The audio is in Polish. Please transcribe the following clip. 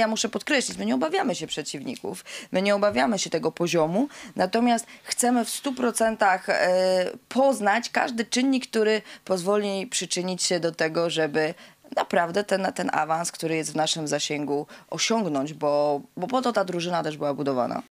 Ja muszę podkreślić, my nie obawiamy się przeciwników, my nie obawiamy się tego poziomu, natomiast chcemy w 100% e, poznać każdy czynnik, który pozwoli przyczynić się do tego, żeby naprawdę ten, ten awans, który jest w naszym zasięgu, osiągnąć, bo, bo po to ta drużyna też była budowana.